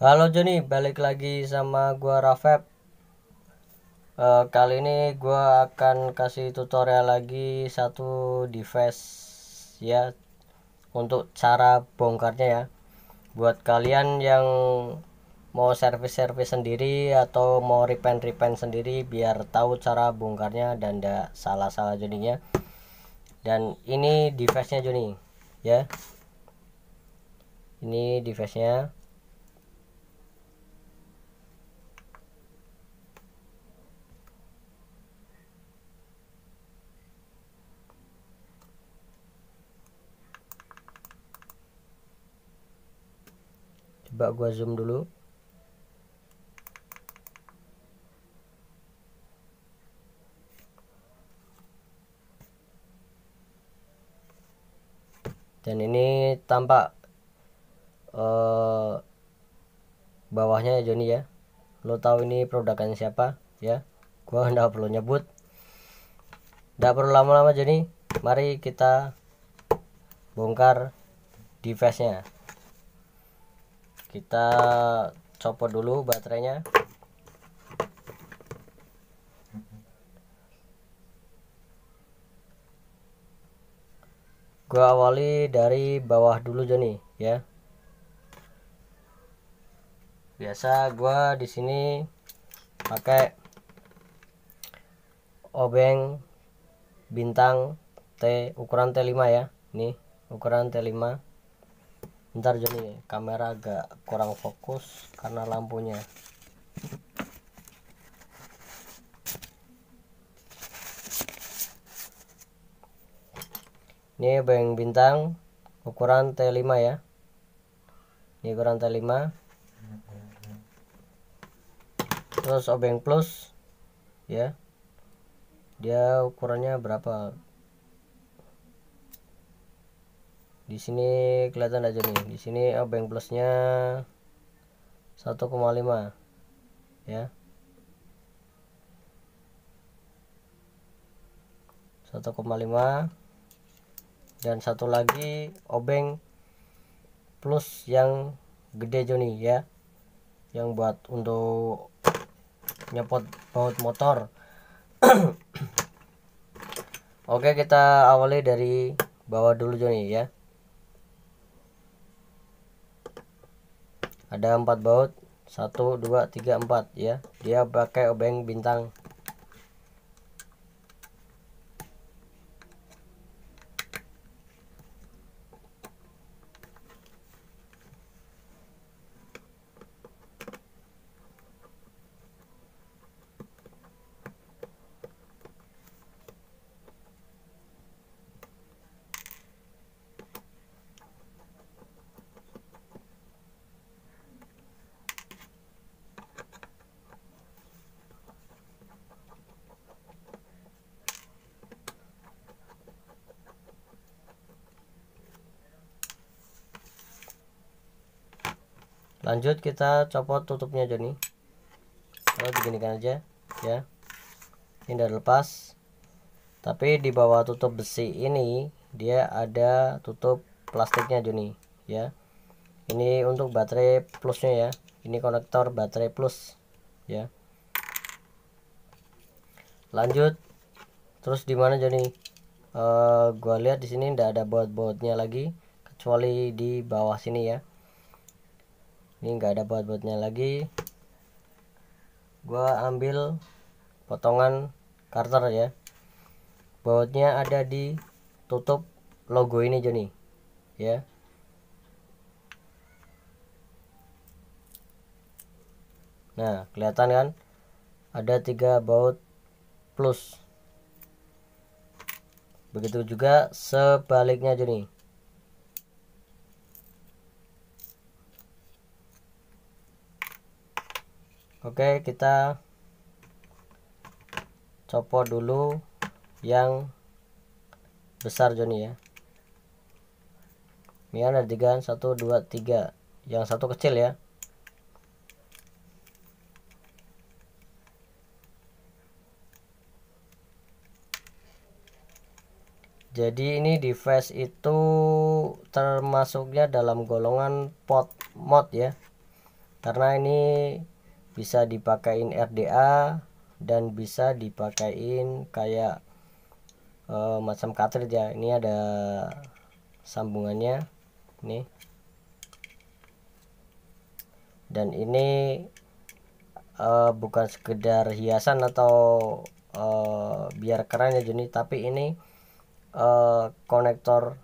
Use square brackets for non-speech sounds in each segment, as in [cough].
Halo Joni, balik lagi sama gua Rafep E, eh, kali ini gua akan kasih tutorial lagi satu device ya untuk cara bongkarnya ya. Buat kalian yang mau servis-servis sendiri atau mau repaint-repaint sendiri biar tahu cara bongkarnya dan tidak salah-salah jadinya Dan ini device-nya Joni ya. Ini device-nya coba gua zoom dulu dan ini tampak uh, bawahnya ya, Joni ya lo tahu ini produknya siapa ya gua enggak perlu nyebut enggak perlu lama-lama Joni mari kita bongkar device nya kita copot dulu baterainya gua awali dari bawah dulu Joni ya biasa gua di sini pakai obeng bintang T ukuran T5 ya nih ukuran T5 ntar jadi kamera agak kurang fokus karena lampunya ini bayang bintang ukuran T5 ya ini ukuran T5 terus obeng plus ya dia ukurannya berapa di sini kelihatan aja nih di sini oh, bank plusnya 1,5 ya 1,5 dan satu lagi obeng oh, plus yang gede Joni ya yang buat untuk nyepot baut motor [coughs] oke kita awali dari bawah dulu Joni ya ada empat baut satu dua tiga empat ya dia pakai obeng bintang lanjut kita copot tutupnya aja nih begini kan aja ya ini udah lepas tapi di bawah tutup besi ini dia ada tutup plastiknya Joni ya ini untuk baterai plusnya ya ini konektor baterai plus ya lanjut terus di mana Joni uh, gua lihat di sini ndak ada baut-bautnya lagi kecuali di bawah sini ya ini nggak ada baut-bautnya lagi gua ambil potongan karter ya bautnya ada di tutup logo ini Joni ya nah kelihatan kan ada tiga baut plus begitu juga sebaliknya Joni Oke, kita copot dulu yang besar Joni ya. Ini ada tiga, satu, dua, tiga. Yang satu kecil ya. Jadi ini device itu termasuknya dalam golongan pot mod ya. Karena ini bisa dipakaiin RDA dan bisa dipakaiin kayak uh, macam cartridge ya ini ada sambungannya nih dan ini uh, bukan sekedar hiasan atau uh, biar keren ya Juni tapi ini uh, konektor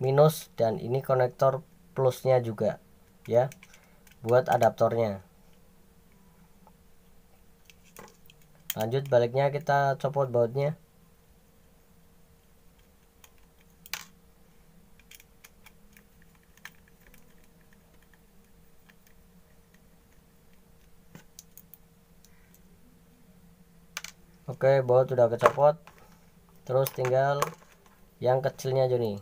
minus dan ini konektor plusnya juga ya buat adaptornya lanjut baliknya kita copot bautnya oke baut sudah kecopot terus tinggal yang kecilnya aja nih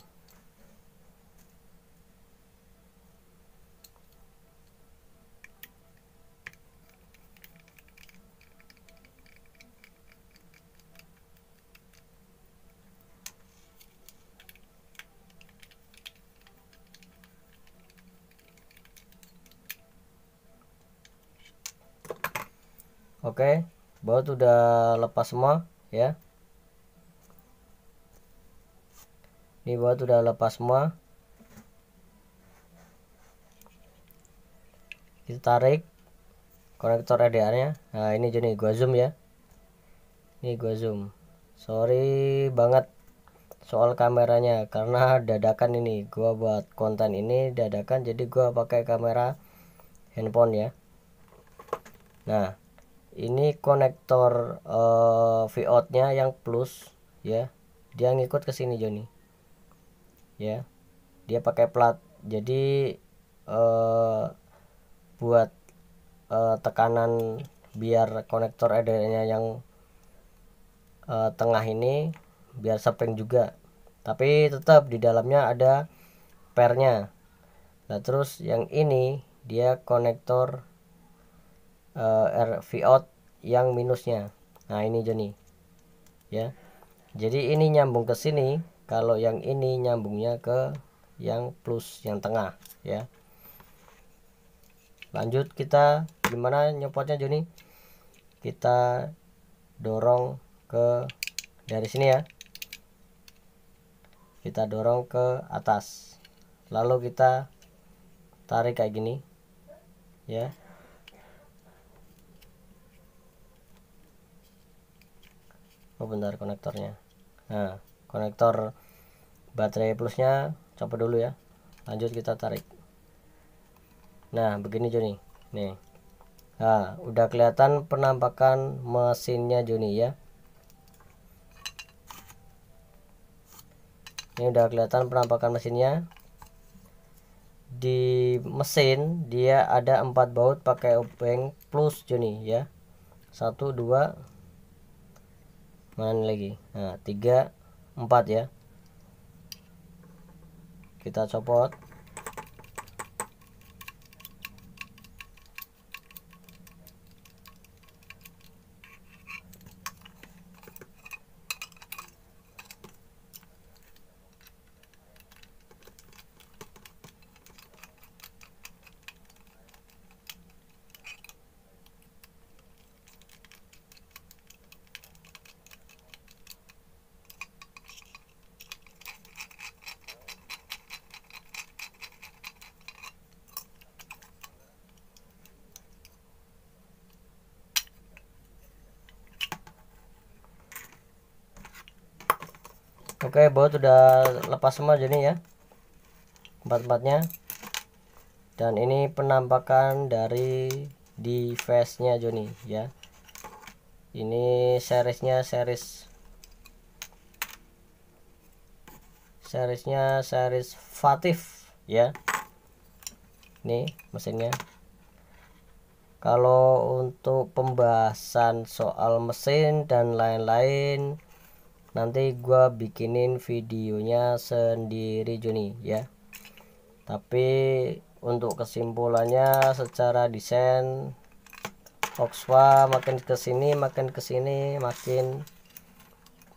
oke okay. baut udah lepas semua ya ini baut udah lepas semua kita tarik konektor EDR nya nah ini jadi gua zoom ya ini gua zoom sorry banget soal kameranya karena dadakan ini gua buat konten ini dadakan jadi gua pakai kamera handphone ya nah ini konektor uh, eh, VOUT nya yang plus ya dia ngikut ke sini Joni ya dia pakai plat jadi uh, buat uh, tekanan biar konektor EDR-nya yang uh, tengah ini biar spring juga tapi tetap di dalamnya ada pernya nah terus yang ini dia konektor uh, eh, RV out yang minusnya nah ini Joni, ya jadi ini nyambung ke sini kalau yang ini nyambungnya ke yang plus yang tengah ya lanjut kita gimana nyopotnya Joni kita dorong ke dari sini ya kita dorong ke atas lalu kita tarik kayak gini ya oh bentar konektornya nah konektor baterai plusnya copot dulu ya lanjut kita tarik nah begini Joni nih nah udah kelihatan penampakan mesinnya Joni ya ini udah kelihatan penampakan mesinnya di mesin dia ada empat baut pakai obeng plus Joni ya satu dua mana lagi nah tiga empat ya kita copot oke baut sudah lepas semua jadi ya empat-empatnya dan ini penampakan dari device nya Joni ya ini seriesnya series seriesnya series Fatif ya Ini mesinnya kalau untuk pembahasan soal mesin dan lain-lain nanti gua bikinin videonya sendiri Joni ya tapi untuk kesimpulannya secara desain Oxfa makin kesini makin kesini makin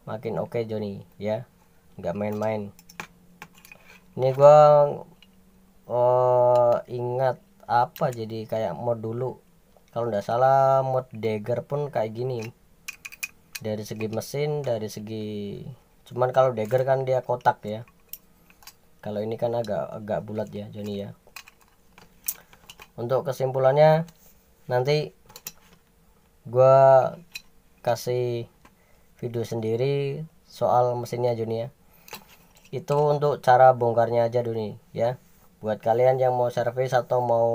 makin oke okay, Joni ya nggak main-main ini gua oh, ingat apa jadi kayak mod dulu kalau nggak salah mod dagger pun kayak gini dari segi mesin dari segi cuman kalau dagger kan dia kotak ya kalau ini kan agak agak bulat ya Joni ya untuk kesimpulannya nanti gua kasih video sendiri soal mesinnya Joni ya itu untuk cara bongkarnya aja Joni ya buat kalian yang mau servis atau mau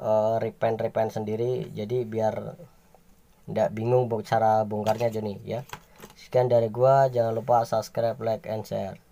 uh, eh, repaint repaint sendiri jadi biar tidak bingung cara bongkarnya aja ya sekian dari gua jangan lupa subscribe like and share